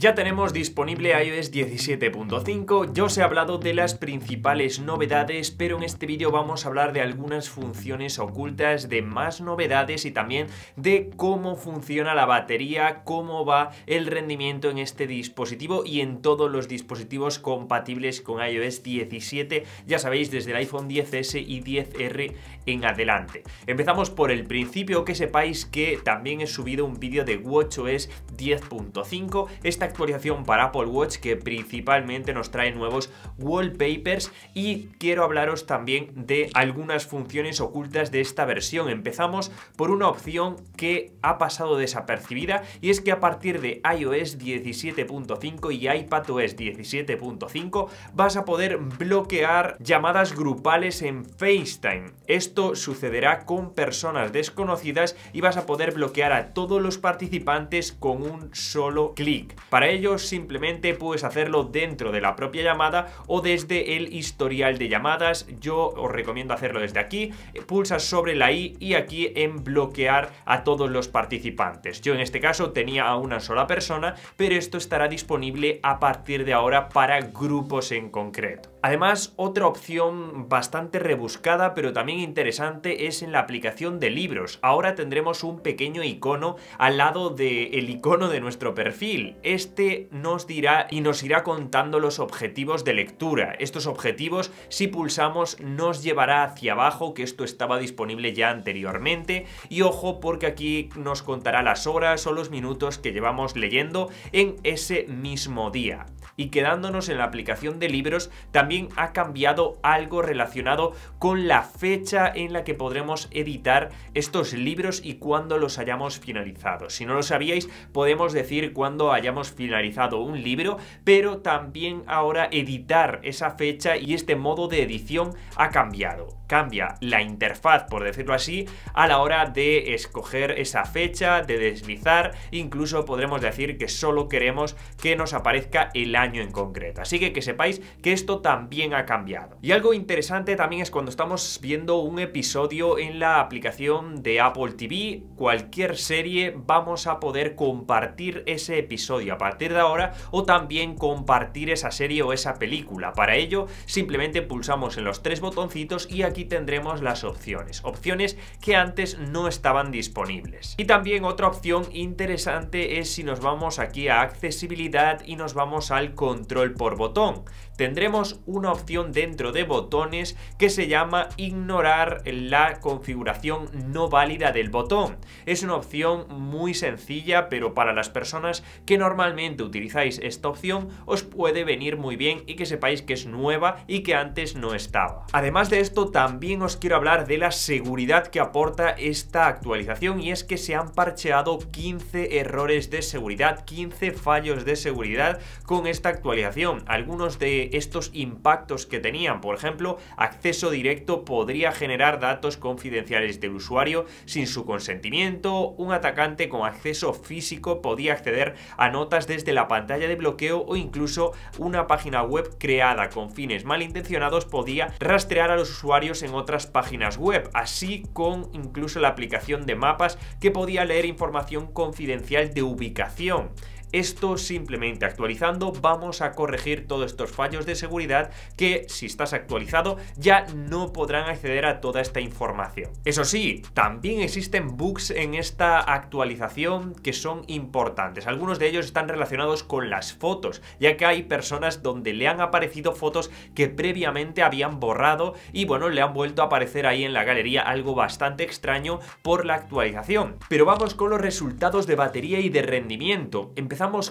Ya tenemos disponible iOS 17.5, yo os he hablado de las principales novedades, pero en este vídeo vamos a hablar de algunas funciones ocultas, de más novedades y también de cómo funciona la batería, cómo va el rendimiento en este dispositivo y en todos los dispositivos compatibles con iOS 17, ya sabéis, desde el iPhone 10S y 10R en adelante. Empezamos por el principio, que sepáis que también he subido un vídeo de WatchOS 10.5, esta actualización para Apple Watch que principalmente nos trae nuevos wallpapers y quiero hablaros también de algunas funciones ocultas de esta versión. Empezamos por una opción que ha pasado desapercibida y es que a partir de iOS 17.5 y iPadOS 17.5 vas a poder bloquear llamadas grupales en FaceTime. Esto sucederá con personas desconocidas y vas a poder bloquear a todos los participantes con un solo clic. Para ello simplemente puedes hacerlo dentro de la propia llamada o desde el historial de llamadas. Yo os recomiendo hacerlo desde aquí. Pulsas sobre la I y aquí en bloquear a todos los participantes. Yo en este caso tenía a una sola persona, pero esto estará disponible a partir de ahora para grupos en concreto. Además, otra opción bastante rebuscada pero también interesante es en la aplicación de libros. Ahora tendremos un pequeño icono al lado del el icono de nuestro perfil. Este nos dirá y nos irá contando los objetivos de lectura. Estos objetivos, si pulsamos, nos llevará hacia abajo, que esto estaba disponible ya anteriormente. Y ojo porque aquí nos contará las horas o los minutos que llevamos leyendo en ese mismo día. Y quedándonos en la aplicación de libros, también ha cambiado algo relacionado con la fecha en la que podremos editar estos libros y cuando los hayamos finalizado. Si no lo sabíais, podemos decir cuando hayamos finalizado un libro, pero también ahora editar esa fecha y este modo de edición ha cambiado. Cambia la interfaz, por decirlo así, a la hora de escoger esa fecha, de deslizar, incluso podremos decir que solo queremos que nos aparezca el año en concreto. Así que que sepáis que esto también también ha cambiado. Y algo interesante también es cuando estamos viendo un episodio en la aplicación de Apple TV, cualquier serie vamos a poder compartir ese episodio a partir de ahora o también compartir esa serie o esa película. Para ello simplemente pulsamos en los tres botoncitos y aquí tendremos las opciones, opciones que antes no estaban disponibles. Y también otra opción interesante es si nos vamos aquí a accesibilidad y nos vamos al control por botón tendremos una opción dentro de botones que se llama ignorar la configuración no válida del botón. Es una opción muy sencilla, pero para las personas que normalmente utilizáis esta opción os puede venir muy bien y que sepáis que es nueva y que antes no estaba. Además de esto, también os quiero hablar de la seguridad que aporta esta actualización y es que se han parcheado 15 errores de seguridad, 15 fallos de seguridad con esta actualización. Algunos de estos impactos que tenían, por ejemplo, acceso directo podría generar datos confidenciales del usuario sin su consentimiento, un atacante con acceso físico podía acceder a notas desde la pantalla de bloqueo o incluso una página web creada con fines malintencionados podía rastrear a los usuarios en otras páginas web, así con incluso la aplicación de mapas que podía leer información confidencial de ubicación. Esto simplemente actualizando vamos a corregir todos estos fallos de seguridad que si estás actualizado ya no podrán acceder a toda esta información. Eso sí, también existen bugs en esta actualización que son importantes. Algunos de ellos están relacionados con las fotos, ya que hay personas donde le han aparecido fotos que previamente habían borrado y bueno, le han vuelto a aparecer ahí en la galería algo bastante extraño por la actualización. Pero vamos con los resultados de batería y de rendimiento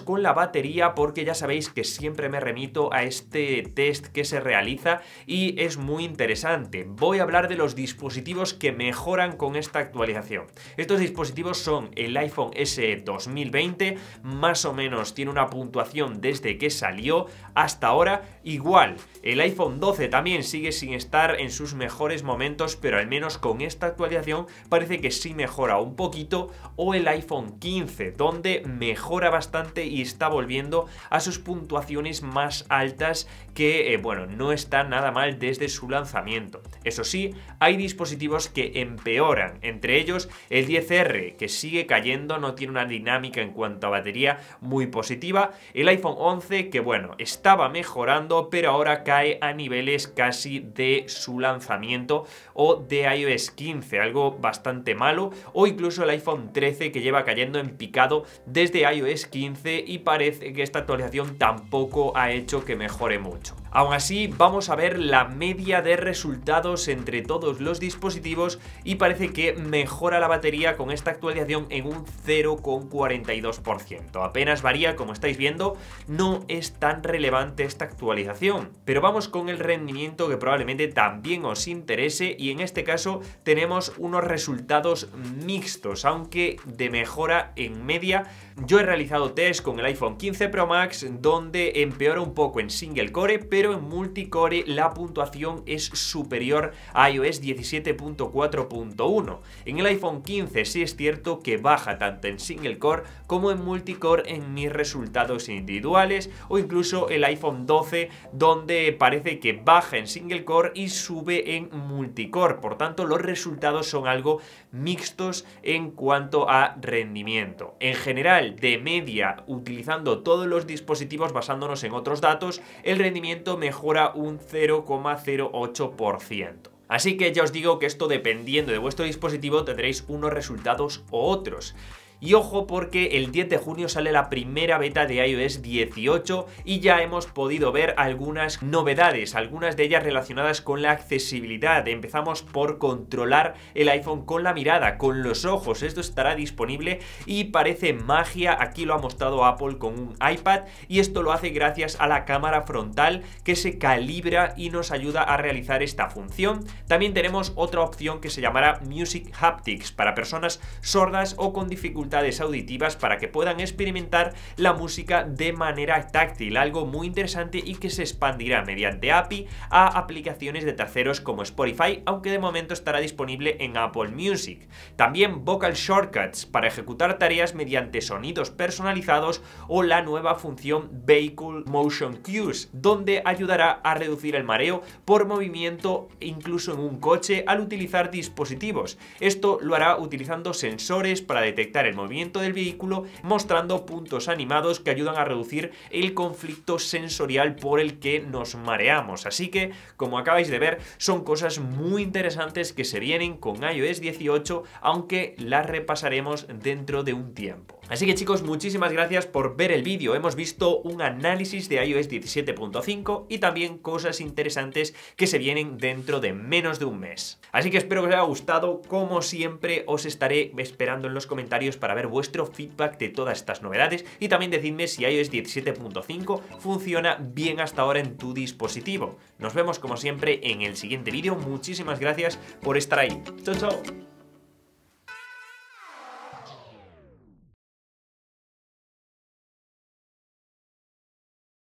con la batería porque ya sabéis que siempre me remito a este test que se realiza y es muy interesante. Voy a hablar de los dispositivos que mejoran con esta actualización. Estos dispositivos son el iPhone SE 2020, más o menos tiene una puntuación desde que salió hasta ahora igual. El iPhone 12 también sigue sin estar en sus mejores momentos, pero al menos con esta actualización parece que sí mejora un poquito o el iPhone 15, donde mejora bastante y está volviendo a sus puntuaciones más altas que, eh, bueno, no está nada mal desde su lanzamiento. Eso sí, hay dispositivos que empeoran, entre ellos el 10R, que sigue cayendo, no tiene una dinámica en cuanto a batería muy positiva, el iPhone 11, que bueno, estaba mejorando, pero ahora cae a niveles casi de su lanzamiento o de iOS 15, algo bastante malo, o incluso el iPhone 13, que lleva cayendo en picado desde iOS 15 y parece que esta actualización tampoco ha hecho que mejore mucho. Aún así, vamos a ver la media de resultados entre todos los dispositivos y parece que mejora la batería con esta actualización en un 0,42%. Apenas varía, como estáis viendo, no es tan relevante esta actualización. Pero vamos con el rendimiento que probablemente también os interese y en este caso tenemos unos resultados mixtos, aunque de mejora en media. Yo he realizado test con el iPhone 15 Pro Max donde empeora un poco en single core, pero pero en multicore la puntuación es superior a iOS 17.4.1. En el iPhone 15 sí es cierto que baja tanto en single core como en multicore en mis resultados individuales o incluso el iPhone 12 donde parece que baja en single core y sube en multicore. Por tanto, los resultados son algo mixtos en cuanto a rendimiento. En general, de media, utilizando todos los dispositivos basándonos en otros datos, el rendimiento mejora un 0,08%. Así que ya os digo que esto dependiendo de vuestro dispositivo tendréis unos resultados u otros. Y ojo porque el 10 de junio sale la primera beta de iOS 18 y ya hemos podido ver algunas novedades, algunas de ellas relacionadas con la accesibilidad. Empezamos por controlar el iPhone con la mirada, con los ojos. Esto estará disponible y parece magia. Aquí lo ha mostrado Apple con un iPad y esto lo hace gracias a la cámara frontal que se calibra y nos ayuda a realizar esta función. También tenemos otra opción que se llamará Music Haptics para personas sordas o con dificultades auditivas para que puedan experimentar la música de manera táctil, algo muy interesante y que se expandirá mediante API a aplicaciones de terceros como Spotify, aunque de momento estará disponible en Apple Music. También Vocal Shortcuts para ejecutar tareas mediante sonidos personalizados o la nueva función Vehicle Motion Cues, donde ayudará a reducir el mareo por movimiento incluso en un coche al utilizar dispositivos. Esto lo hará utilizando sensores para detectar el movimiento del vehículo mostrando puntos animados que ayudan a reducir el conflicto sensorial por el que nos mareamos. Así que, como acabáis de ver, son cosas muy interesantes que se vienen con iOS 18, aunque las repasaremos dentro de un tiempo. Así que chicos, muchísimas gracias por ver el vídeo. Hemos visto un análisis de iOS 17.5 y también cosas interesantes que se vienen dentro de menos de un mes. Así que espero que os haya gustado. Como siempre, os estaré esperando en los comentarios para ver vuestro feedback de todas estas novedades y también decidme si iOS 17.5 funciona bien hasta ahora en tu dispositivo. Nos vemos como siempre en el siguiente vídeo. Muchísimas gracias por estar ahí. Chao, chao.